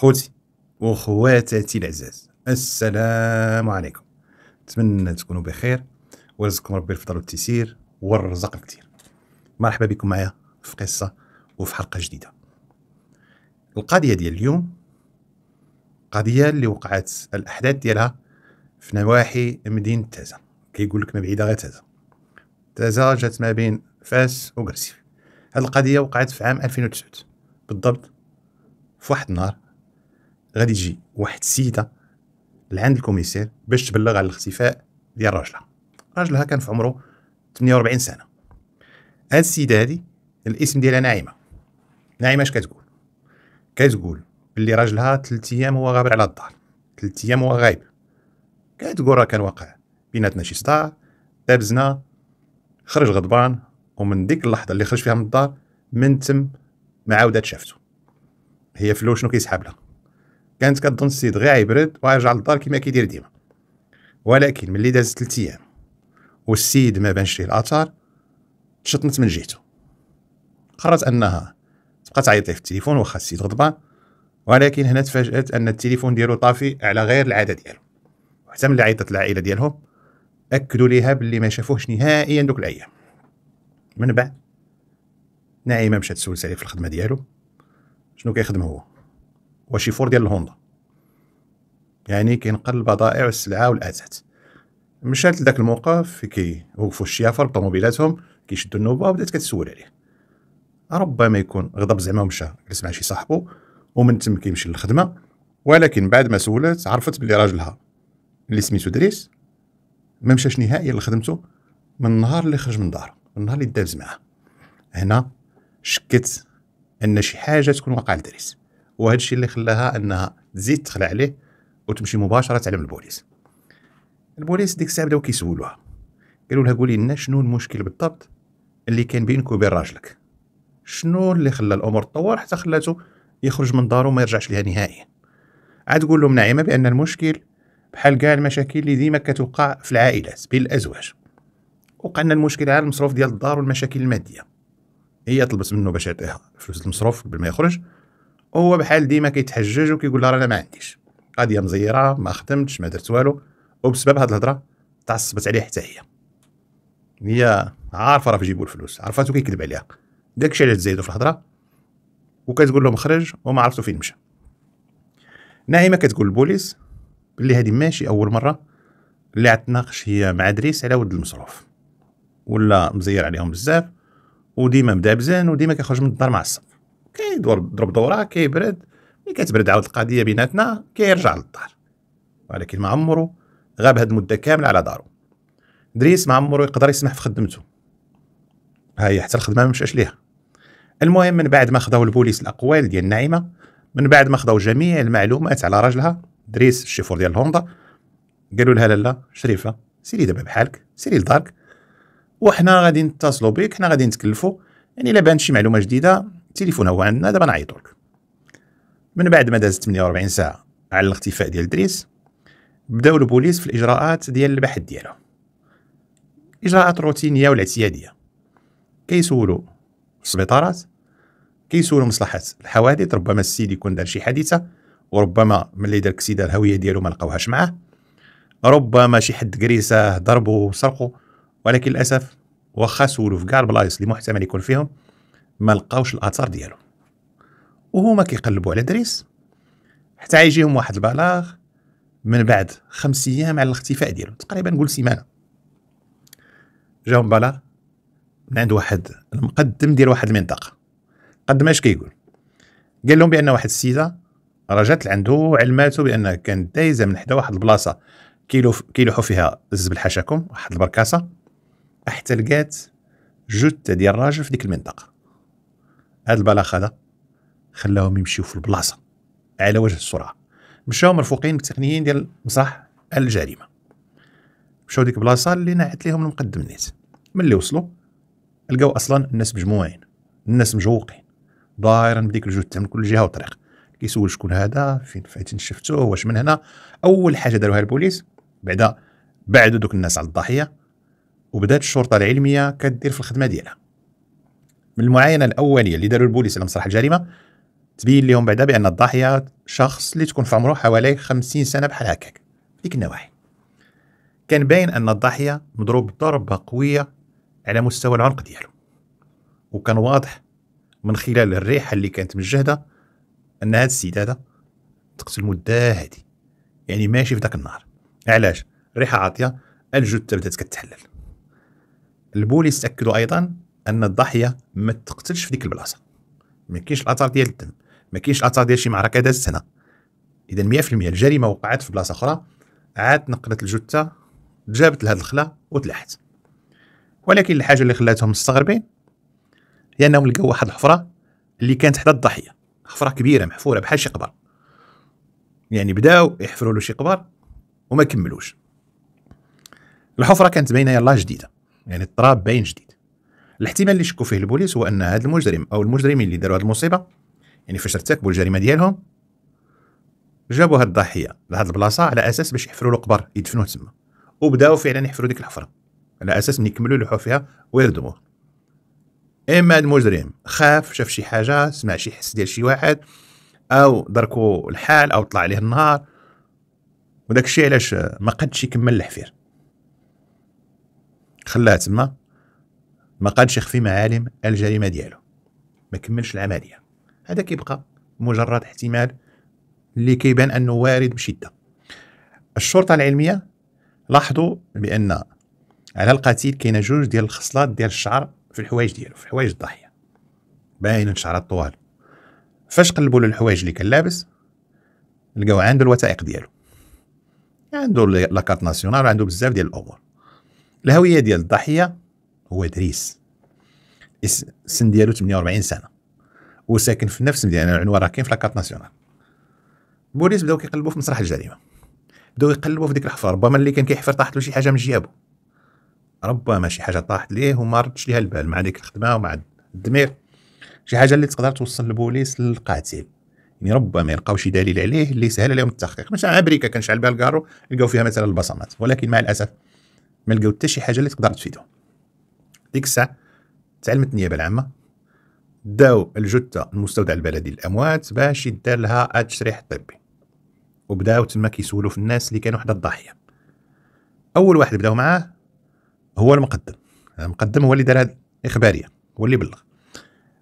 خوتي وخواتاتي العزاز السلام عليكم نتمنى تكونوا بخير ورزقكم ربي الفضل والتيسير والرزق الكثير مرحبا بكم معايا في قصه وفي حلقه جديده القضيه ديال اليوم قضيه اللي وقعت الاحداث ديالها في نواحي مدينه تازه كيقول لك ما بعيده غير تازه تازه جات ما بين فاس وكرسي هذه القضيه وقعت في عام 2009 بالضبط في واحد النهار غادي تجي واحد السيده لعند الكوميسير باش تبلغ على الاختفاء ديال راجلها راجلها كان في عمره 48 سنه هاد السيده هادي الاسم ديالها نعيمه نعيمه اش كتقول كتقول بلي راجلها 3 ايام هو غابر على الدار 3 ايام هو غايب كتقول راه كان واقع بيناتنا شي صداع دابزنا خرج غضبان ومن ديك اللحظه اللي خرج فيها من الدار من تم ما عاودت شافته هي فلو شنو كيسحاب لها كانت كتظن السيد غير يبرد ويرجع للدار كما كيدير ديما ولكن ملي دازت ثلاث ايام والسيد ما بانش ليه الاثار تشطنت من جهته قررت انها تبقى تعيط ليه في التليفون واخا السيد غضبان ولكن هنا تفاجات ان التليفون ديالو طافي على غير العاده ديالو وحتى ملي عيطت العائله ديالهم اكدوا ليها باللي ما شافوهش نهائيا دوك الايام من بعد نعيمه مشات تسول عليه في الخدمه ديالو شنو كيخدم هو وشي فور ديال الهوندا يعني كينقل بضائع والسلعه والاثاث مشات لذاك الموقف في وقفوا الشيافر بطوموبيلاتهم كيشدوا النوبه وبدات كتسول عليه ربما يكون غضب زعما ومشى جلس مع شي صاحبو ومن تم كيمشي للخدمه ولكن بعد ما سولت عرفت بلي راجلها اللي سميتو دريس ما مشاش نهائيا لخدمته من النهار اللي خرج من دار من النهار اللي دابز معاه هنا شكت ان شي حاجه تكون واقعه لدريس وهذا الشيء اللي خلاها انها تزيد تخلع عليه وتمشي مباشره تعلم البوليس البوليس ديك الساعه بداو كيسولوها قالوا لها قولي لنا شنو المشكل بالضبط اللي كان بينك وبين راجلك شنو اللي خلى الامور تطور حتى خلاته يخرج من دارو وما يرجعش ليها نهائيا عاد تقول لهم نعيمه بان المشكل بحال كاع المشاكل اللي ديما كتوقع في العائلات بين الازواج وقع لنا المشكل على المصروف ديال الدار والمشاكل الماديه هي طلبت منه باش يعطيها فلوس المصروف قبل ما يخرج وهو بحال ديما كيتحجج وكيقول لها راه انا ما عنديش قضيه مزيره ما خدمتش ما درت والو وبسبب هاد الهضره تعصبت عليه حتى هي هي عارفه راه في جيبو الفلوس عرفاتو كيكذب عليها داكشي علاش تزايدو في الهضره وكتقول لهم خرج وما عرفتو فين مشى نعيمه كتقول البوليس بلي هذه ماشي اول مره اللي عتناقش هي مع دريس على ود المصروف ولا مزير عليهم بزاف وديما مدابزان وديما كيخرج من الدار معصب كيدور ضرب دوره كيبرد ملي كتبرد عاود القضيه بيناتنا كيرجع للدار ولكن ما عمرو غاب هاد المده كامله على دارو دريس ما عمرو يقدر يسمح في خدمته ها هي حتى الخدمه ما مشاش ليها المهم من بعد ما خداو البوليس الاقوال ديال نعيمه من بعد ما خداو جميع المعلومات على راجلها دريس الشيفور ديال الهوندا قالوا لها لالا شريفه سيري دابا بحالك سيري لدارك وحنا غادي نتصلوا بك حنا غادي نتكلفوا يعني الا بانت شي معلومه جديده التليفون هو عندنا دابا نعيطولك لك من بعد ما دازت 48 ساعه على الاختفاء ديال دريس بداو البوليس في الاجراءات ديال البحث ديالو اجراءات روتينيه والاعتياديه كيسولوا السبيطارات كيسولوا مصلحه الحوادث ربما السيد يكون دار شي حادثه وربما ملي دار كسيده الهويه ديالو ما لقاوهاش معاه ربما شي حد كريساه ضربو وسرقو ولكن للاسف واخا سولوا في كاع البلايص اللي محتمل يكون فيهم ما لقاوش الاثار ديالو وهما كيقلبوا على دريس حتى يجيهم واحد البلاغ من بعد خمس ايام على الاختفاء ديالو تقريبا نقول سيمانه جاهم بلاغ من عند واحد المقدم ديال واحد المنطقه قدم اش كيقول قال لهم بان واحد السيده رجعت لعنده علماته بان كانت دايزه من حدا واحد البلاصه كيلو كيلوحوا فيها الزبل حشاكم واحد البركاسه حتى لقات جثه ديال الراجل في ديك المنطقه هذا البلاخ هذا خلاهم يمشيو في البلاصه على وجه السرعه مشاو مرفوقين بالتقنيين ديال مسرح الجريمه مشاو ديك البلاصه اللي نعت ليهم المقدم نيت ملي وصلوا لقاو اصلا الناس مجموعين الناس مجوقين دايرا بديك الجثه من كل جهه وطريق كيسول شكون هذا فين فين شفتوه واش من هنا اول حاجه داروها البوليس بعدا بعدوا دوك الناس على الضحيه وبدات الشرطه العلميه كدير في الخدمه ديالها من المعاينه الاوليه اللي داروا البوليس على مسرح الجريمه تبين لهم بعدا بان الضحيه شخص اللي تكون في عمره حوالي 50 سنه بحال هكاك ديك النواحي كان باين ان الضحيه مضروب ضربه قويه على مستوى العنق ديالو وكان واضح من خلال الريحه اللي كانت مجهده ان هذا السيد هذا تقتل مده هادي يعني ماشي في ذاك النهار علاش ريحه عاطيه الجثه بدات كتحلل البوليس تاكدوا ايضا ان الضحيه ما تقتلش في ديك البلاصه ما كاينش الاثار ديال الدم ما كاينش الاثار ديال شي معركه دازت هنا اذا 100% الجريمه وقعت في بلاصه اخرى عاد نقلت الجثه جابت لهاد الخلا وتلحت ولكن الحاجه اللي خلاتهم مستغربين هي انهم لقاو واحد الحفره اللي كانت حدا الضحيه حفره كبيره محفوره بحال شي قبر يعني بداو يحفروا له شي قبر وما كملوش الحفره كانت باينه يلاه جديده يعني التراب باين جديد الاحتمال اللي شكوا فيه البوليس هو ان هذا المجرم او المجرمين اللي داروا هذه المصيبه يعني فاش ارتكبوا الجريمه ديالهم جابوا هاد الضحيه لهاد البلاصه على اساس باش يحفروا له قبر يدفنوه تما وبداو فعلا يحفروا ديك الحفره على اساس من يكملوا يلوحوا فيها ويردموه اما المجرم خاف شاف شي حاجه سمع شي حس ديال شي واحد او دركو الحال او طلع عليه النهار وداك الشيء علاش ما قدش يكمل الحفير خلاها تما ما قادش يخفي معالم الجريمه ديالو ما كملش العمليه هذا كيبقى مجرد احتمال اللي كيبان انه وارد بشده الشرطه العلميه لاحظوا بان على القتيل كاين جوج ديال الخصلات ديال الشعر في الحوايج ديالو في حوايج الضحيه باين شعرها طوال فاش قلبوا له الحوايج اللي كان لابس لقاو عنده الوثائق ديالو عنده لاكارت ناسيونال وعنده بزاف ديال الامور الهويه ديال الضحيه هو ادريس السن ديالو 48 سنه وساكن في نفس المدينه يعني العنوان راه كاين في لاكارت ناسيونال بوليس بداو كيقلبوا في مسرح الجريمه بداو يقلبوا في ديك الحفره ربما اللي كان كيحفر طاحت له شي حاجه من جيابه ربما شي حاجه طاحت ليه وما ردش ليها البال مع ديك الخدمه ومع الدمير شي حاجه اللي تقدر توصل البوليس للقاتل يعني ربما يلقاو شي دليل عليه اللي سهل عليهم التحقيق مثلا امريكا كنشعل بها الكارو لقاو فيها مثلا البصمات ولكن مع الاسف ما لقاو حتى شي حاجه اللي تقدر تفيدهم ديك الساعه تعلمت النيابه العامه داو الجثه المستودع البلدي للاموات باش يدار لها التشريح الطبي وبداو تما كيسولوا في الناس اللي كانوا حدا الضحيه اول واحد بداو معاه هو المقدم المقدم هو اللي دار هذه الإخبارية هو اللي بلغ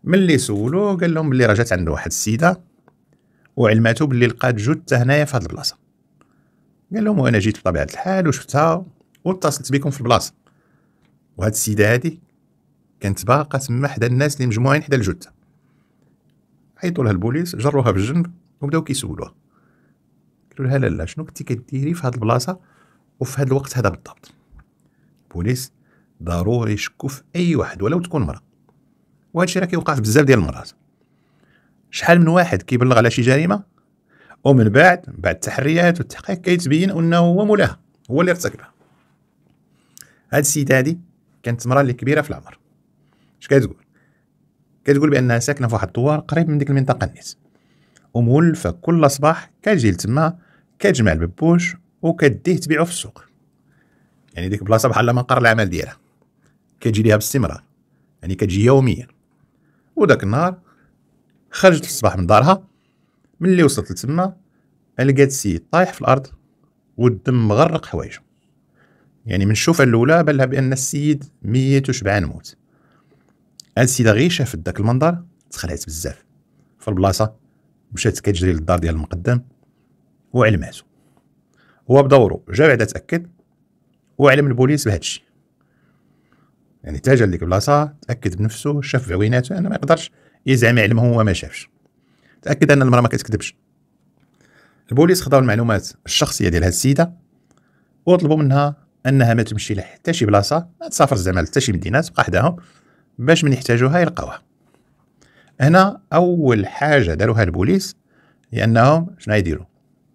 ملي سولو قال لهم بلي رجعت عند واحد السيده وعلماتو بلي لقات جثه هنايا في هاد البلاصه قال لهم وانا جيت بطبيعه الحال وشفتها واتصلت بكم في البلاصه وهاد السيده هادي كانت باقا تما حدا الناس اللي مجموعين حدا الجثه عيطوا لها البوليس جروها بالجنب وبداو كيسولوها قالوا لها لالا شنو كنتي كديري في هاد البلاصه وفي هاد الوقت هذا بالضبط البوليس ضروري يشكو في اي واحد ولو تكون مراه وهادشي راه كيوقع في بزاف ديال المرات شحال من واحد كيبلغ على شي جريمه ومن بعد بعد التحريات والتحقيق كيتبين انه هو مولاها هو اللي ارتكبها هاد السيدة هادي كانت المراه اللي كبيره في العمر اش كتقول كتقول بانها ساكنه في واحد الدوار قريب من ديك المنطقه النيس ومولفه كل صباح كتجي لتما كتجمع الببوش وكديه تبيعو في السوق يعني ديك البلاصه بحال منقر العمل ديالها كتجي ليها باستمرار يعني كتجي يوميا وداك النهار خرجت في الصباح من دارها ملي وصلت لتما لقات السيد طايح في الارض والدم مغرق حوايجو يعني منشوف الاولى بلها بأن السيد ميت وشبعان موت هاد السيدة غير شافت داك المنظر تخلعت بزاف في البلاصه مشات كتجري للدار ديال المقدم وعلماتو هو بدورو جا بعدا تأكد وعلم البوليس بهذا الشيء يعني تاجا لديك البلاصة تأكد بنفسه شاف عويناتو أنا ما يقدرش يزعم يعلم هو ما شافش تأكد أن المرأة ما كتكذبش البوليس خداو المعلومات الشخصية ديال هاد السيدة وطلبوا منها انها ما تمشي لحتى شي بلاصه ما تسافر زعما لحتى شي مدينه تبقى حداهم باش من يحتاجوها يلقاوها هنا اول حاجه داروها البوليس لانهم شنو يديروا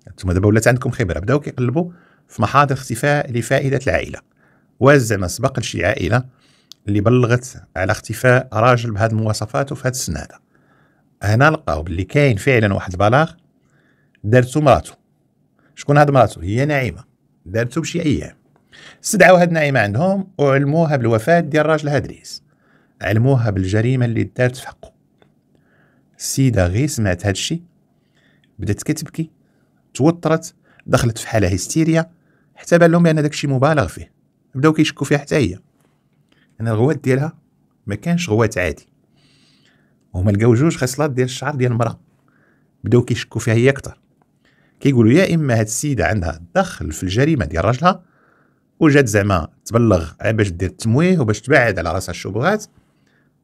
انتم دابا ولات عندكم خبره بداو كيقلبوا في محاضر اختفاء لفائده العائله واز زعما سبق لشي عائله اللي بلغت على اختفاء راجل بهذه المواصفات وفي هاد السن هذا هنا لقاو باللي كاين فعلا واحد البلاغ دارتو مراتو شكون هاد مراتو هي نعيمه دارتو بشي ايام استدعوا هاد النعيمة عندهم وعلموها بالوفاة ديال الراجل هادريس علموها بالجريمة اللي دارت في حقه السيدة غير سمعت هاد الشي بدات كتبكي توترت دخلت في حالة هستيريا حتى بان لهم بان داكشي مبالغ فيه بداو كيشكو فيها حتى هي ان الغوات ديالها ما كانش غوات عادي وهما لقاو جوج خصلات ديال الشعر ديال المرأة بداو كيشكو فيها هي اكثر كيقولوا يا اما هاد السيدة عندها دخل في الجريمة ديال راجلها وجات زعما تبلغ باش دير التمويه وباش تبعد على راسها الشبهات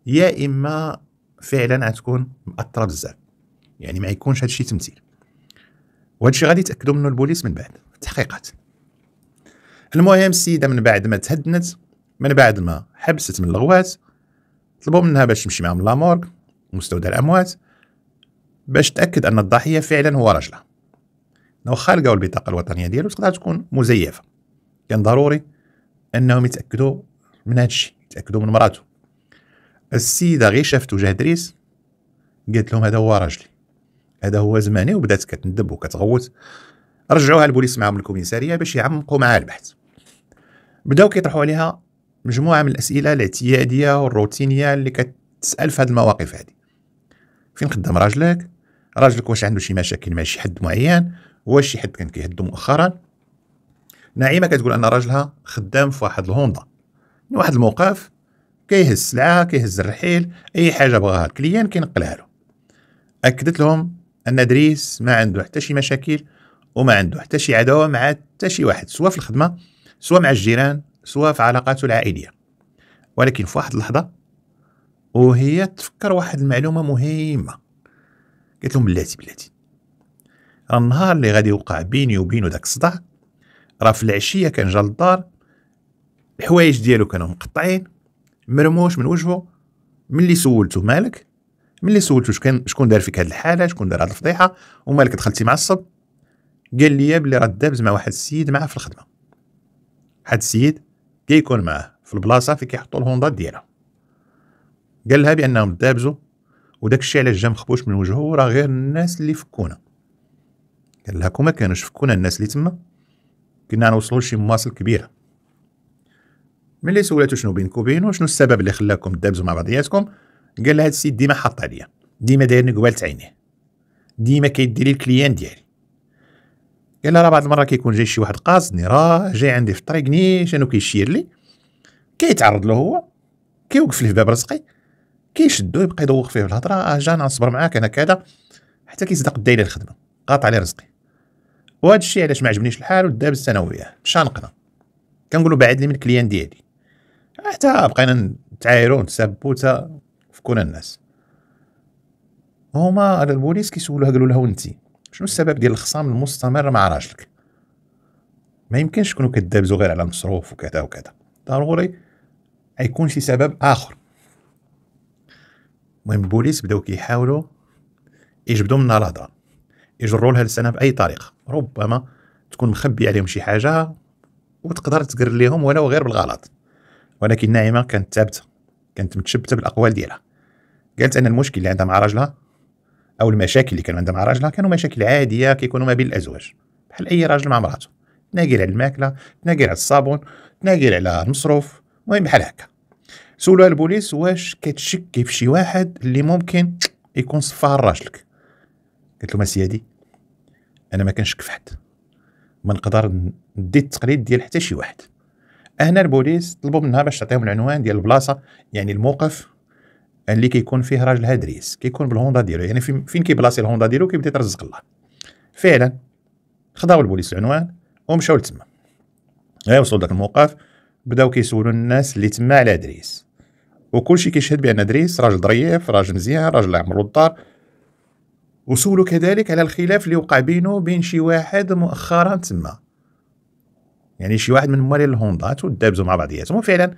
يا اما فعلا غتكون مأثره بزاف يعني ما يكونش هادشي تمثيل وهادشي غادي يتاكدوا منه البوليس من بعد التحقيقات المهم السيده من بعد ما تهدنت من بعد ما حبست من الغوات طلبوا منها باش تمشي معاهم لامورك مستودع الاموات باش تاكد ان الضحيه فعلا هو رجلها لو لقاو البطاقه الوطنيه ديالو تقدر تكون مزيفه كان ضروري انهم يتاكدوا من هذا الشيء يتاكدوا من مراته السيده غير شافت وجه دريس قالت لهم هذا هو راجلي هذا هو زماني وبدات كتندب وكتغوت رجعوها البوليس معاهم الكوميساريه باش يعمقوا معها البحث بداو كيطرحوا عليها مجموعه من الاسئله الاعتياديه والروتينيه اللي كتسال في هذه المواقف هذه فين خدام راجلك راجلك واش عنده شي مشاكل مع شي حد معين واش شي حد كان كيهدو مؤخرا نعيمه كتقول ان راجلها خدام في واحد الهوندا من واحد الموقف كيهز سلعه كيهز الرحيل اي حاجه بغاها الكليان كينقلها له اكدت لهم ان ادريس ما عنده حتى شي مشاكل وما عنده حتى شي عداوه مع حتى شي واحد سواء في الخدمه سواء مع الجيران سواء في علاقاته العائليه ولكن في واحد اللحظه وهي تفكر واحد المعلومه مهمه قالت لهم بلاتي بلاتي النهار اللي غادي يوقع بيني وبينه داك الصداع راه في العشيه كان جا للدار الحوايج ديالو كانوا مقطعين مرموش من وجهه ملي سولته مالك ملي سولته شكون شكون دار فيك هاد الحاله شكون دار هاد الفضيحه ومالك دخلتي معصب قال لي بلي راه دابز مع واحد السيد معاه في الخدمه هاد السيد كيكون معاه في البلاصه فين كيحطوا الهوندا ديالها قال لها بانهم دابزو وداك الشيء علاش جا مخبوش من وجهه راه غير الناس اللي فكونا قال لها كون كانوش فكونا الناس اللي تما كنا نوصلوا لشي مواصل كبيره ملي سولته شنو بينك وبينه شنو السبب اللي خلاكم تدابزوا مع بعضياتكم قال لها هاد السيد ديما حاط عليا ديما دايرني قبالة عينيه ديما كيدير لي الكليان ديالي قال لها راه بعض المره كيكون جاي شي واحد قاصدني راه جاي عندي في الطريق نيشان كيشير لي كيتعرض له هو كيوقف ليه في باب رزقي كيشدو يبقى يدوق فيه بالهضره اجا آه، جا نصبر معاك انا كذا حتى كيصدق الدايره الخدمه قاطع لي رزقي وهذا الشيء علاش ما عجبنيش الحال ودابز الثانويه شانقنا كنقولوا بعد لي من الكليان ديالي حتى آه، بقينا نتعايروا ونتسابوا حتى فكونا الناس هما على البوليس كيسولوها قالوا لها انت شنو السبب ديال الخصام المستمر مع راجلك ما يمكنش تكونوا كدابزوا غير على المصروف وكذا وكذا ضروري يكون شي سبب اخر المهم البوليس بداو كيحاولوا يجبدوا منا الهضره يجروا لها لسانها باي طريقه ربما تكون مخبي عليهم شي حاجه وتقدر تقر ليهم ولو غير بالغلط ولكن نعيمه كانت ثابته كانت متشبته بالاقوال ديالها قالت ان المشكل اللي عندها مع راجلها او المشاكل اللي كان عندها مع راجلها كانوا مشاكل عاديه كيكونوا ما بين الازواج بحال اي راجل مع مراته تناقل على الماكله تناقل على الصابون تناقل على المصروف المهم بحال هكا سولوها البوليس واش كتشكي في شي واحد اللي ممكن يكون صفار راجلك قالت لهم سيادي انا ما كنشك في حد ما نقدر ندي التقليد ديال حتى شي واحد هنا البوليس طلبوا منها باش تعطيهم العنوان ديال البلاصه يعني الموقف اللي كيكون فيه راجل هادريس كيكون بالهوندا ديالو يعني فين, فين كيبلاصي الهوندا ديالو كيبدا يترزق الله فعلا خداو البوليس العنوان ومشاو لتما غير وصلوا داك الموقف بداو كيسولوا الناس اللي تما على ادريس وكلشي كيشهد بان ادريس راجل ظريف راجل مزيان راجل عمرو الدار وسولو كذلك على الخلاف اللي وقع بينه وبين شي واحد مؤخرا تما يعني شي واحد من موالي الهوندات ودابزو مع بعضياتهم وفعلا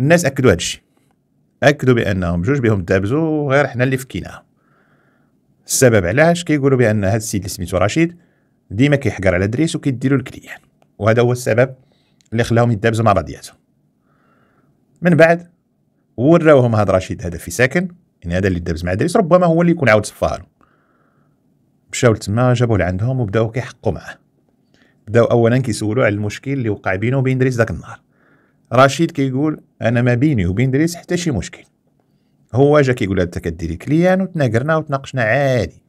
الناس اكدوا هذا الشيء اكدوا بانهم جوج بهم دابزو غير حنا اللي فكينا السبب علاش كيقولوا بان هذا السيد اللي سميتو رشيد ديما كيحقر على دريس وكيديروا الكليان وهذا هو السبب اللي خلاهم يدابزو مع بعضياتهم من بعد وراوهم هذا رشيد هذا في ساكن يعني هذا اللي دابز مع دريس ربما هو اللي يكون عاود صفاها مشاو لتما جابوه لعندهم وبداو كيحقوا معاه بداو اولا كيسولوا على المشكل اللي وقع بينه وبين دريس داك النهار رشيد كيقول انا ما بيني وبين دريس حتى شي مشكل هو جا كيقول انت كديري كليان وتناقرنا وتناقشنا عادي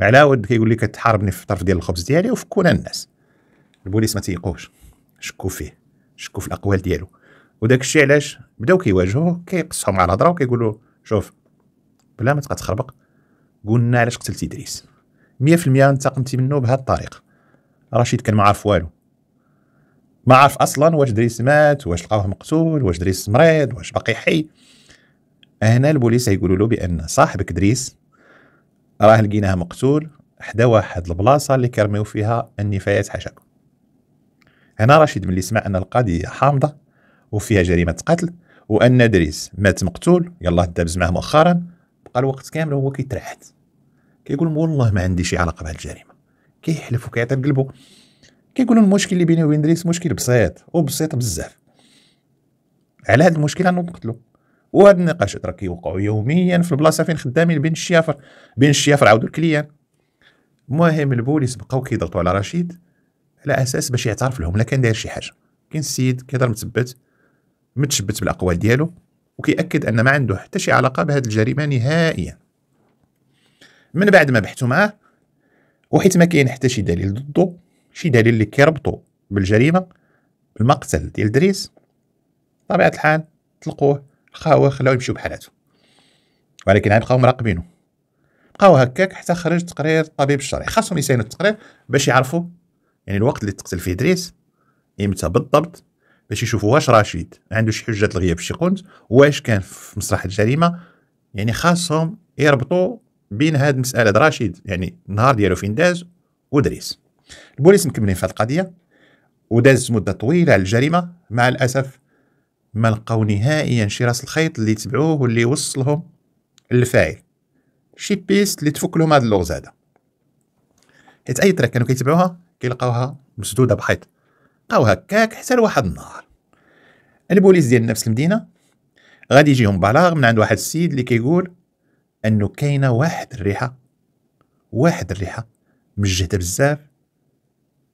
على ود كيقول لي كتحاربني في الطرف ديال الخبز ديالي وفكونا الناس البوليس ما تيقوش شكو فيه شكو في الاقوال ديالو وداك الشيء علاش بداو كيواجهوه كيقصهم على الهضره وكيقولوا شوف بلا ما تبقى تخربق قلنا علاش قتلتي ادريس 100% انتقمتي منه بهذه الطريقه رشيد كان ما عارف والو ما عارف اصلا واش دريس مات واش لقاوه مقتول واش دريس مريض واش باقي حي هنا البوليس يقولوا له بان صاحبك دريس راه لقيناه مقتول حدا واحد البلاصه اللي كرميو فيها النفايات حشاكم هنا رشيد ملي سمع ان القضيه حامضه وفيها جريمه قتل وان دريس مات مقتول يلاه دابز معاه مؤخرا الوقت كامل وهو كيترحت كيقول والله ما عندي شي علاقه الجريمه كيحلف وكيعطي بقلبه كيقولوا المشكل اللي بيني وبين دريس مشكل بسيط وبسيط بزاف على هذا المشكل غنقتلو وهاد النقاشات راه كيوقعوا يوميا في البلاصه فين خدامين بين الشيافر بين الشيافر عاودوا الكليان المهم البوليس بقاو كيضغطوا على رشيد على اساس باش يعترف لهم لا كان داير شي حاجه كاين السيد كيهضر متبت متشبت بالاقوال ديالو وكيأكد أن ما عنده حتى شي علاقة بهذه الجريمة نهائيا من بعد ما بحثوا معاه وحيت ما كاين حتى شي دليل ضده شي دليل اللي كيربطو بالجريمة بالمقتل ديال دريس طبيعة الحال طلقوه خاوه خلاوه يمشيو بحالاتو ولكن عاد بقاو مراقبينو بقاو هكاك حتى خرج تقرير الطبيب الشرعي خاصهم يساينوا التقرير باش يعرفوا يعني الوقت اللي تقتل فيه دريس امتى بالضبط باش يشوفوا واش رشيد عنده شي حجه الغياب شي قنت واش كان في مسرح الجريمه يعني خاصهم يربطوا بين هاد المساله رشيد يعني النهار ديالو فين داز ودريس البوليس مكملين في هاد القضيه وداز مده طويله على الجريمه مع الاسف ما لقاو نهائيا شي راس الخيط اللي تبعوه واللي يوصلهم للفاعل شي بيست اللي تفك لهم هاد اللغز هذا حيت اي تراك كانوا كيتبعوها كيلقاوها مسدوده بحيط بقاو هكاك حتى لواحد النهار البوليس ديال نفس المدينه غادي يجيهم بلاغ من عند واحد السيد اللي كيقول انه كاينه واحد الريحه واحد الريحه مجهده بزاف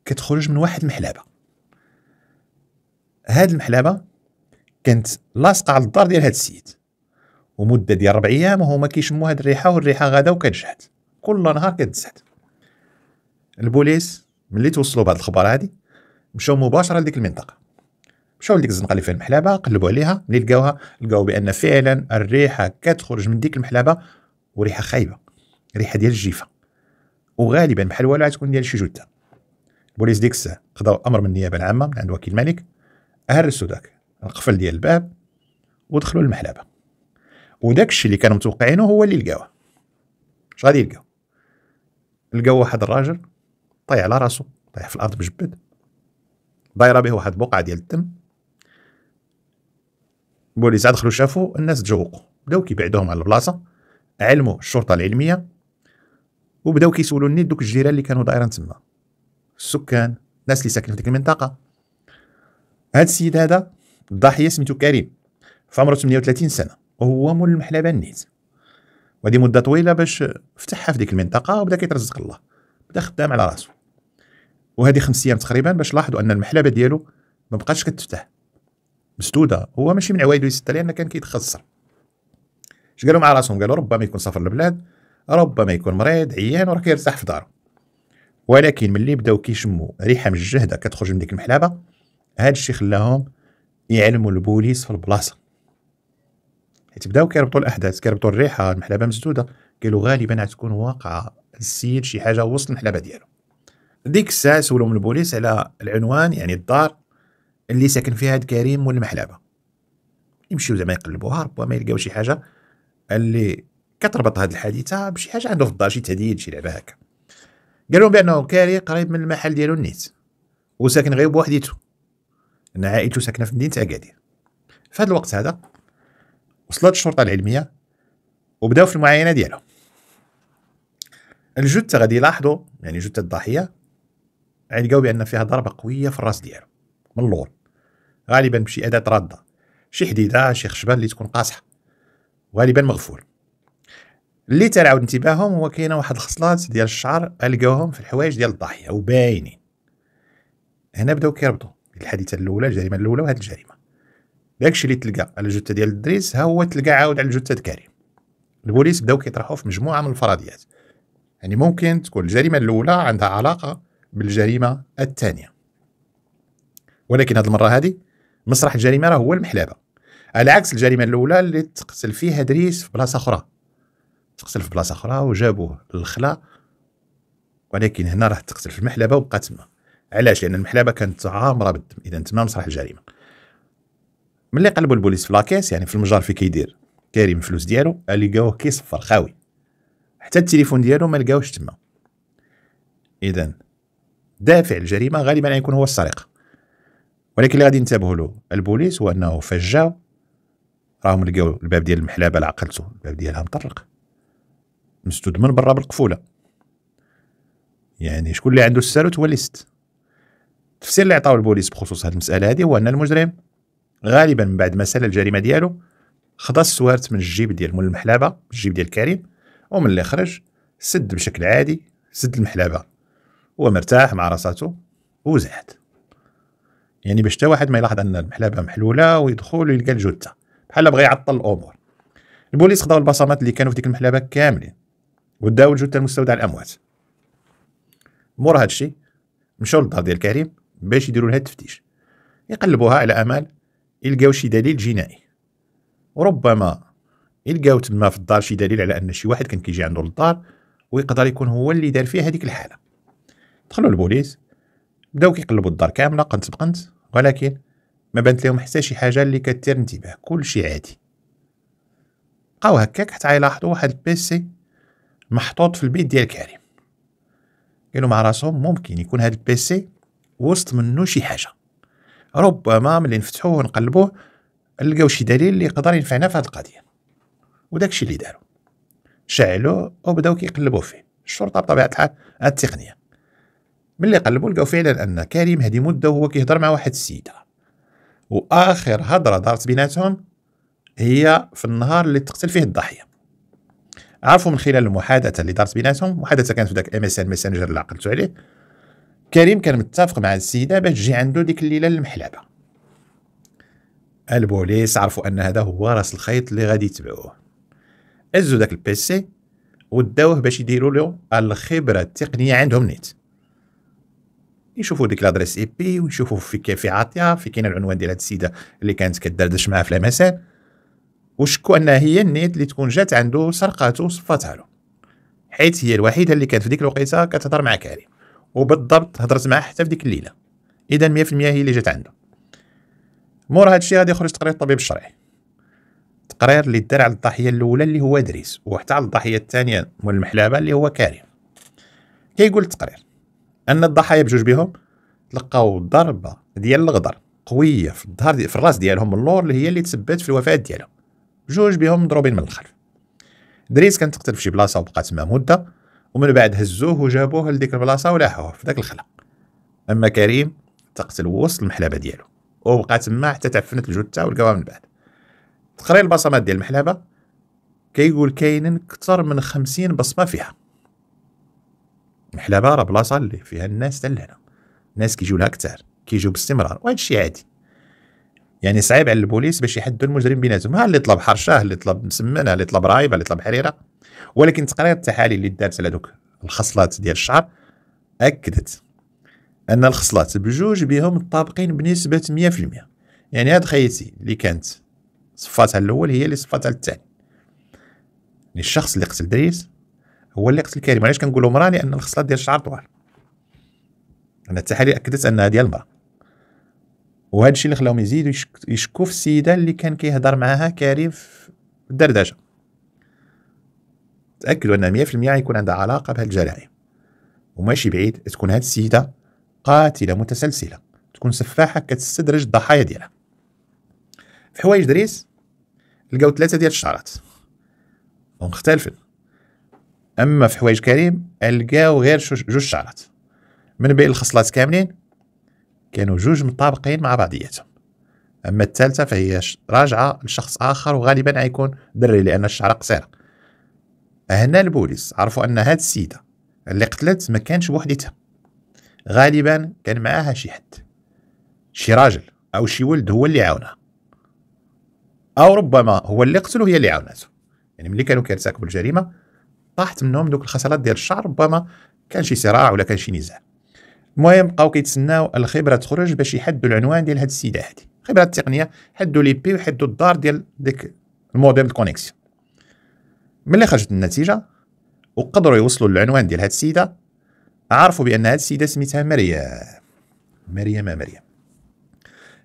كتخرج من واحد المحلبه هاد المحلبه كانت لاصقه على الدار ديال هاد السيد ومده ديال ربع ايام وهما كيشموا هاد الريحه والريحه غادا وكتجهد كل نهار كتزهد البوليس ملي توصلوا بهاد الخبر هادي مشاو مباشره لديك المنطقه مشاو لديك الزنقه اللي فيها المحلبه قلبوا عليها ملي لقاوها لقاو بان فعلا الريحه كتخرج من ديك المحلبه وريحه خايبه ريحه ديال الجيفه وغالبا بحال والو غتكون ديال شي جثه البوليس ديك الساعه قضاو امر من النيابه العامه من عند وكيل الملك هرسوا داك القفل ديال الباب ودخلوا المحلبه وداك الشيء اللي كانوا متوقعينه هو اللي لقاوه اش غادي يلقاو لقاو واحد الراجل طايح على راسو طايح في الارض بجبد دايره به واحد البقعه ديال الدم بوليس دخلوا شافوا الناس تجوقوا بداو كيبعدوهم على البلاصه علموا الشرطه العلميه وبداو كيسولوا النيل دوك الجيران اللي كانوا دايرين تما السكان الناس اللي ساكنين في ديك المنطقه هاد السيد هذا الضحيه سميتو كريم في عمره 38 سنه وهو مول المحلبه النيت وهذه مده طويله باش فتحها في ديك المنطقه وبدا كيترزق الله بدا خدام على راسو وهذه خمس ايام تقريبا باش لاحظوا ان المحلبه ديالو ما بقاتش كتفتح مسدوده هو ماشي من عوايده يسد لان كان كيتخسر اش قالوا مع راسهم قالوا ربما يكون سافر للبلاد ربما يكون مريض عيان وراه كيرتاح في داره ولكن ملي بداو كيشموا ريحه من الجهده كتخرج من ديك المحلبه هذا الشيء خلاهم يعلموا البوليس في البلاصه حيت بداو كيربطوا الاحداث كيربطوا الريحه المحلبه مسدوده قالوا غالبا غتكون واقعه السيد شي حاجه وسط المحلبه ديالو ديك الساعه سولهم البوليس على العنوان يعني الدار اللي ساكن فيها هاد كريم والمحلبة يمشيو زعما يقلبوها ربما يلقاو شي حاجه اللي كتربط هاد الحادثه بشي حاجه عنده في الدار شي تهديد شي لعبه هكا قال بانه كاري قريب من المحل ديالو النيت وساكن غير بوحديته ان عائلته ساكنه في مدينه اكادير في هذا الوقت هذا وصلت الشرطه العلميه وبداو في المعاينه ديالهم الجثه غادي يلاحظوا يعني جثه الضحيه لقاو يعني بان فيها ضربه قويه في الراس ديالو من اللور غالبا بشي اداه رادة شي حديده شي خشبه اللي تكون قاصحه غالبا مغفول اللي ترعاود انتباههم هو كاينه واحد الخصلات ديال الشعر لقاوهم في الحوايج ديال الضحيه وباينين هنا بداو كيربطوا الحادثه الاولى الجريمه الاولى وهاد الجريمه داكشي اللي تلقى على الجثه ديال الدريس ها هو تلقى عاود على الجثه كريم البوليس بداو كيطرحوا في مجموعه من الفرضيات يعني ممكن تكون الجريمه الاولى عندها علاقه بالجريمه الثانيه ولكن هذه المره هذه مسرح الجريمه راه هو المحلبه على عكس الجريمه الاولى اللي تقتل فيها دريس في بلاصه اخرى تقتل في بلاصه اخرى وجابوه للخلا ولكن هنا راح تقتل في المحلبه وبقى تما علاش لان المحلبه كانت عامره بالدم اذا تما مسرح الجريمه ملي قلبوا البوليس في لاكيس يعني في المجار في كيدير كريم الفلوس ديالو لقاوه كيصفر خاوي حتى التليفون ديالو ما لقاوش تما اذا دافع الجريمه غالبا يكون هو السرقه ولكن اللي غادي ينتبهوا له البوليس هو انه فجا راهم لقاو الباب ديال المحلابه على عقلته الباب ديالها مطرق مسدود من برا بالقفوله يعني شكون اللي عنده السالوت هو ليست التفسير اللي عطاو البوليس بخصوص هذه المساله هذه هو ان المجرم غالبا من بعد ما سال الجريمه ديالو خدا السوارت من الجيب ديال مول المحلابه الجيب ديال كريم ومن اللي خرج سد بشكل عادي سد المحلابه هو مرتاح مع راساته وزاد يعني باش واحد ما يلاحظ ان المحلبه محلوله ويدخل ويلقى الجثه بحال بغى يعطل الامور البوليس خداو البصمات اللي كانوا في ديك المحلبه كاملين وداو الجثه لمستودع الاموات مور هذا الشيء مشاو للدار ديال كريم باش يديروا لها التفتيش يقلبوها على امل يلقاو شي دليل جنائي وربما يلقاو تما في الدار شي دليل على ان شي واحد كان كيجي عنده للدار ويقدر يكون هو اللي دار فيه هذيك الحاله دخلوا البوليس بداو كيقلبوا الدار كامله قنت بقنت ولكن ما بانت لهم حتى شي حاجه اللي كتثير انتباه كلشي عادي بقاو هكاك حتى يلاحظوا واحد البيسي محطوط في البيت ديال كريم قالوا مع راسهم ممكن يكون هذا البيسي وسط منه شي حاجه ربما ملي نفتحوه ونقلبوه لقاو شي دليل اللي يقدر ينفعنا في هذه القضيه وداكشي اللي داروا شعلوه وبداو كيقلبوا فيه الشرطه بطبيعه الحال التقنيه ملي قلبوا لقاو فعلا ان كريم هذه مده وهو كيهضر مع واحد السيده واخر هضره دارت بيناتهم هي في النهار اللي تقتل فيه الضحيه عرفوا من خلال المحادثه اللي دارت بيناتهم محادثه كانت في داك ام اس ان ميسنجر اللي عقلتوا عليه كريم كان متفق مع السيده باش تجي عنده ديك الليله للمحلبه البوليس عرفوا ان هذا هو راس الخيط اللي غادي يتبعوه هزوا داك البيسي وداوه باش يديروا له الخبره التقنيه عندهم نيت يشوفوا ديك لادريس اي بي ويشوفوا في كيف عاطيه في كاين العنوان ديال هاد السيده اللي كانت كدردش معاه في لامسان وشكوا انها هي النيت اللي تكون جات عنده سرقاتو وصفاتها له حيت هي الوحيده اللي كانت في ديك الوقيته كتهضر مع كريم وبالضبط هضرت معاه حتى في ديك الليله اذا 100% هي اللي جات عنده مور هادشي غادي يخرج تقرير الطبيب الشرعي تقرير اللي دار على الضحيه الاولى اللي هو ادريس وحتى على الضحيه الثانيه مول المحلبه اللي هو كريم كيقول التقرير ان الضحايا بجوج بهم تلقاو ضربه ديال الغدر قويه في الظهر في الراس ديالهم اللور اللي هي اللي تسبت في الوفاه ديالهم بجوج بهم مضروبين من الخلف دريس كان تقتل في شي بلاصه وبقات ما مده ومن بعد هزوه وجابوه لديك البلاصه ولاحوه في داك الخلا اما كريم تقتل وسط المحلبه ديالو وبقى تما حتى تعفنت الجثه ولقاوها من بعد تقرير البصمات ديال المحلبه كيقول كاينين اكثر من خمسين بصمه فيها محلبه راه بلاصه اللي فيها الناس حتى لهنا الناس كيجيو لها كثار كيجيو باستمرار وهذا الشيء عادي يعني صعيب على البوليس باش يحدوا المجرم بيناتهم ها اللي طلب حرشه اللي طلب مسمن اللي طلب رايبه اللي طلب حريره ولكن تقرير التحاليل اللي دارت على دوك الخصلات ديال الشعر اكدت ان الخصلات بجوج بهم طابقين بنسبه 100% يعني هاد خيتي اللي كانت صفاتها الاول هي اللي صفاتها الثاني يعني الشخص اللي قتل دريس هو اللي قتل كريم علاش كنقولوا مراه لان الخصله ديال الشعر طوال ان التحاليل اكدت انها ديال المراه وهذا الشيء اللي خلاهم يزيدوا يشكوا في السيده اللي كان كيهضر معاها كريم في الدردشه تاكدوا ان 100% يكون عندها علاقه بهذه الجرائم وماشي بعيد تكون هذه السيده قاتله متسلسله تكون سفاحه كتستدرج الضحايا ديالها في حوايج دريس لقاو ثلاثه ديال الشعرات ومختلفين اما في حوايج كريم لقاو غير جوج شعرات من بين الخصلات كاملين كانوا جوج متطابقين مع بعضياتهم اما الثالثه فهي راجعه لشخص اخر وغالبا غيكون دري لان الشعره قصيره هنا البوليس عرفوا ان هاد السيده اللي قتلت ما كانش بوحدتها غالبا كان معاها شي حد شي راجل او شي ولد هو اللي عاونها او ربما هو اللي قتلو هي اللي عاونته يعني ملي كانوا كيرتكبوا الجريمه طاحت منهم دوك الخسارات ديال الشعر ربما كان شي صراع ولا كان شي نزاع المهم بقاو كيتسناو الخبره تخرج باش يحدوا العنوان ديال هاد السيده هادي الخبره التقنيه حدوا لي بي وحدوا الدار ديال ديك الموديم الكونيكسيون ملي خرجت النتيجه وقدروا يوصلوا للعنوان ديال هاد السيده عرفوا بان هاد السيده سميتها مريم مريم مريم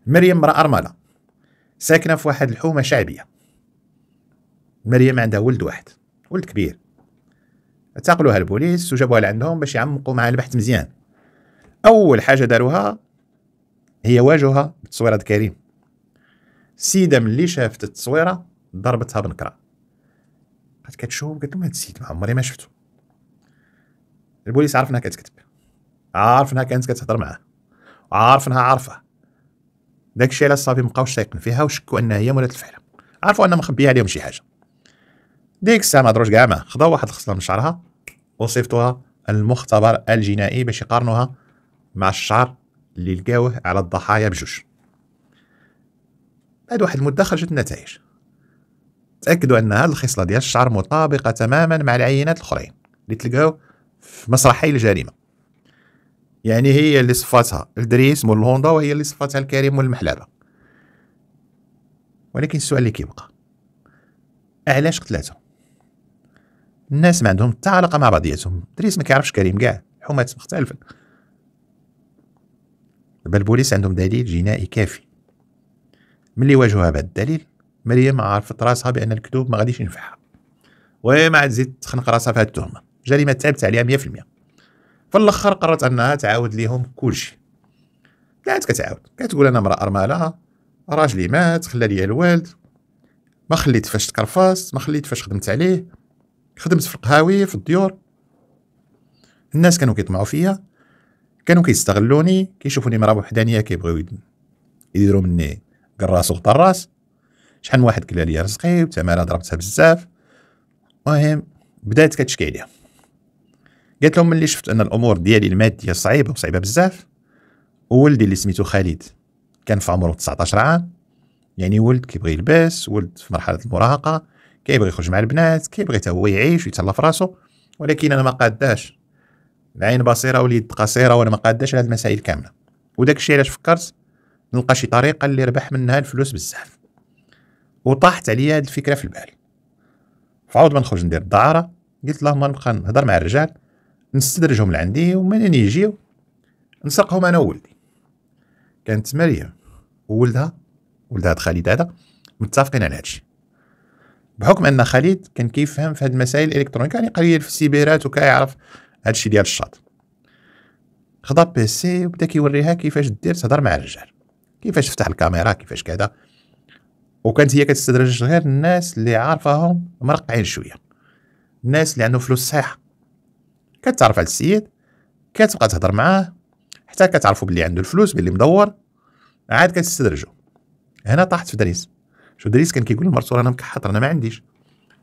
مريم امراه ارمله ساكنه في واحد الحومه شعبيه مريم عندها ولد واحد ولد كبير اعتقلوها البوليس وجابوها لعندهم باش يعمقوا مع البحث مزيان اول حاجه داروها هي واجهها بتصويره كريم السيده ملي شافت التصويره ضربتها بنكره قالت كتشوف قالت لهم هاد السيد ما عمري ما شفتو البوليس عرف انها كتكتب عارف انها كانت كتهضر معاه عارف انها عارفه داكشي علاش صافي مبقاوش تايقن فيها وشكوا انها هي مولات الفحل عرفوا انها مخبيه عليهم شي حاجه ديك الساعه ما دروش كاع معاه خداو واحد الخصله من شعرها وصفتها المختبر الجنائي باش يقارنوها مع الشعر اللي لقاوه على الضحايا بجوج بعد واحد المده خرجت النتائج تاكدوا ان هذه الخصله ديال الشعر مطابقه تماما مع العينات الاخرين اللي تلقاو في مسرحي الجريمه يعني هي اللي صفاتها الدريس مول الهوندا وهي اللي صفاتها الكريم مول المحلابه ولكن السؤال اللي كيبقى علاش قتلاتهم الناس ما عندهم حتى علاقه مع بعضياتهم الدريس ما كيعرفش كريم كاع حومات مختلفه بل البوليس عندهم دليل جنائي كافي ملي واجهوها بهذا الدليل مريم عرفت راسها بان الكذوب ما غاديش ينفعها وما عاد تزيد تخنق راسها في هذه التهمه جريمه تعبت عليها 100% في الاخر قررت انها تعاود ليهم كلشي كانت كتعاود كتقول انا امراه ارمله راجلي مات خلى لي الوالد ما خليت فاش تكرفاس ما خليت فاش خدمت عليه خدمت في القهاوي في الديور الناس كانوا كيطمعوا فيا كانوا كيستغلوني كيشوفوني مرا وحدانيه كيبغيو يديروا مني كراس الراس شحال من واحد قال لي رزقي وتماره ضربتها بزاف المهم بدات كتشكي عليا قالت لهم ملي شفت ان الامور ديالي الماديه صعيبه وصعيبه بزاف ولدي اللي سميتو خالد كان في عمره 19 عام يعني ولد كيبغي يلبس ولد في مرحله المراهقه كيبغي يخرج مع البنات كيبغي حتى هو يعيش ويتهلا في راسو ولكن انا ما قاداش العين بصيره واليد قصيره وانا ما قاداش على هاد المسائل كامله وداك الشيء علاش فكرت نلقى شي طريقه اللي ربح منها الفلوس بزاف وطاحت عليا هاد الفكره في البال فعاود ما نخرج ندير الدعاره قلت اللهم نبقى نهضر مع الرجال نستدرجهم لعندي ومنين يجيو نسرقهم انا وولدي كانت مريم وولدها ولدها خالد هذا متفقين على هادشي بحكم ان خالد كان كيفهم في هاد المسائل الالكترونيك يعني قليل في السيبيرات وكيعرف هادشي ديال الشاط خدا بيسي وبدا كيوريها كيفاش دير تهضر مع الرجال كيفاش تفتح الكاميرا كيفاش كذا وكانت هي كتستدرج غير الناس اللي عارفاهم مرقعين شويه الناس اللي عندهم فلوس صحيحه كتعرف على السيد كتبقى تهضر معاه حتى كتعرفوا بلي عنده الفلوس بلي مدور عاد كتستدرجو هنا طاحت في دريس شو دريس كان كيقول للمرت انا مكحط طيب انا ما عنديش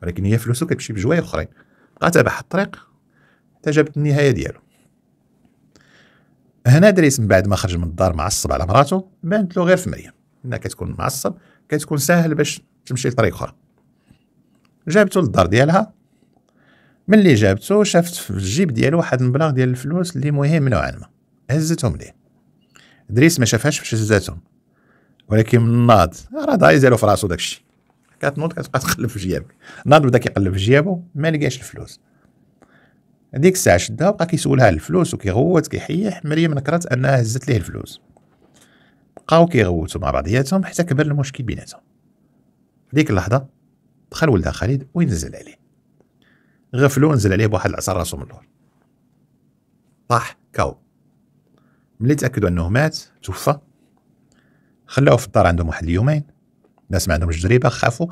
ولكن هي فلوسو كتمشي بجوايع اخرين بقى تابع الطريق حتى جابت النهايه ديالو هنا دريس من بعد ما خرج من الدار معصب على مراته بانت له غير في مريم انها كتكون معصب كتكون ساهل باش تمشي لطريق اخرى جابته للدار ديالها ملي جابته شافت في الجيب ديالو واحد المبلغ ديال الفلوس اللي مهم نوعا ما هزتهم ليه دريس ما شافهاش فاش هزاتهم ولكن من ناض راه دايز ديالو في راسو داكشي كتنوض كتبقى تقلب في جيابك ناض بدا كيقلب في جيابو ما لقاش الفلوس هذيك الساعه شدها بقى كيسولها على الفلوس وكيغوت كيحيح مريم نكرات انها هزت ليه الفلوس بقاو كيغوتوا مع بعضياتهم حتى كبر المشكل بيناتهم ديك اللحظه دخل ولدها خالد وينزل عليه غفلو نزل عليه بواحد العصا راسو من اللور طاح كاو ملي تاكدوا انه مات توفى خلاوه في الدار عندهم واحد اليومين الناس ما عندهمش تجربه خافوا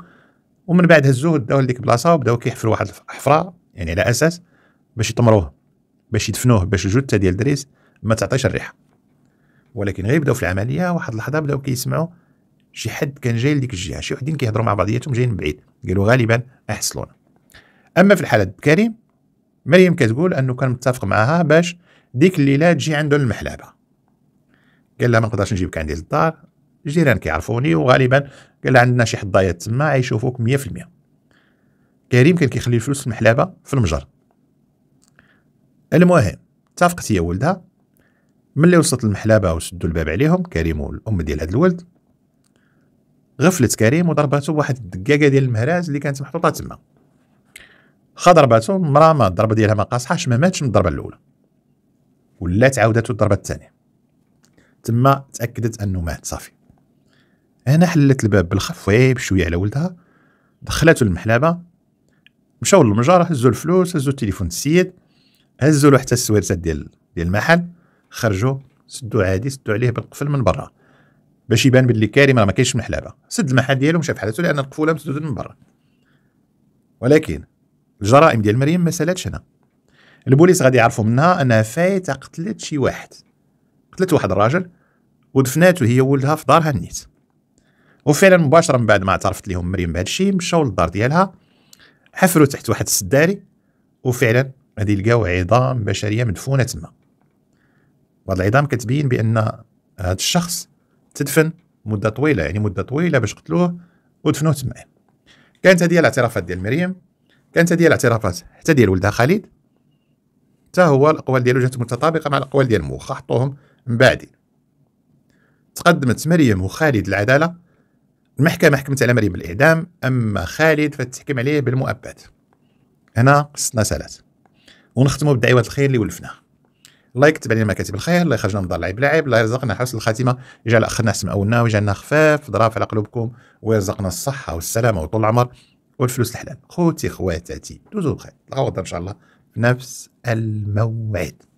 ومن بعد هزوه داو لديك البلاصه وبداو كيحفروا واحد الحفره يعني على اساس باش يطمروه باش يدفنوه باش الجثه ديال دريس ما تعطيش الريحه ولكن غير بداو في العمليه واحد اللحظه بداو كيسمعوا شي حد كان جاي لديك الجهه شي وحدين كيهضروا مع بعضياتهم جايين من بعيد قالوا غالبا احصلونا اما في الحاله كريم مريم كتقول انه كان متفق معها باش ديك الليله تجي عنده المحلبه قال لها ما نقدرش نجيبك عندي للدار الجيران كيعرفوني وغالبا قال عندنا شي حد تما غيشوفوك 100% كريم كان كيخلي الفلوس في المحلابه في المجر المهم اتفقت هي ولدها ملي وصلت المحلابه وسدوا الباب عليهم كريم والام ديال هذا الولد غفلت كريم وضربته بواحد الدقاقه ديال المهراز اللي كانت محطوطه تما خا ضربته المراه ما الضربه ديالها ما قاصحاش ما ماتش من الضربه الاولى ولات عاودته الضربه الثانيه تما تاكدت انه مات صافي انا حلت الباب بالخفيف بشويه على ولدها دخلاتو للمحلبه مشاو للمجار هزو الفلوس هزو التليفون السيد هزو له حتى السويرسات ديال ديال المحل خرجوا سدو عادي سدو عليه بالقفل من برا باش يبان باللي كريم راه ما كاينش محلبه سد المحل ديالو مشى بحالته لان القفوله مسدوده من برا ولكن الجرائم ديال مريم ما سالاتش هنا البوليس غادي يعرفوا منها انها فايته قتلت شي واحد قتلت واحد الراجل ودفناتو هي وولدها في دارها النيت وفعلا مباشره من بعد ما اعترفت لهم مريم بهذا الشيء مشاو للدار ديالها حفروا تحت واحد السداري وفعلا غادي لقاو عظام بشريه مدفونه تما وهاد العظام كتبين بان هذا الشخص تدفن مده طويله يعني مده طويله باش قتلوه ودفنوه تما كانت هذه الاعترافات ديال مريم كانت هذه الاعترافات حتى ديال ولدها خالد حتى هو الاقوال ديالو جات متطابقه مع الاقوال ديال موخا حطوهم من بعد تقدمت مريم وخالد العداله المحكمه حكمت على مريم بالاعدام اما خالد فتحكم عليه بالمؤبد هنا قصتنا سالات ونختموا بالدعوات الخير اللي ولفناها الله يكتب علينا مكاتب الخير الله يخرجنا من دار العيب لعيب الله يرزقنا حسن الخاتمه يجعل اخرنا حسن اولنا ويجعلنا خفاف ضراف على قلوبكم ويرزقنا الصحه والسلامه وطول العمر والفلوس الحلال خوتي خواتاتي دوزوا بخير تلقاو ان شاء الله في نفس الموعد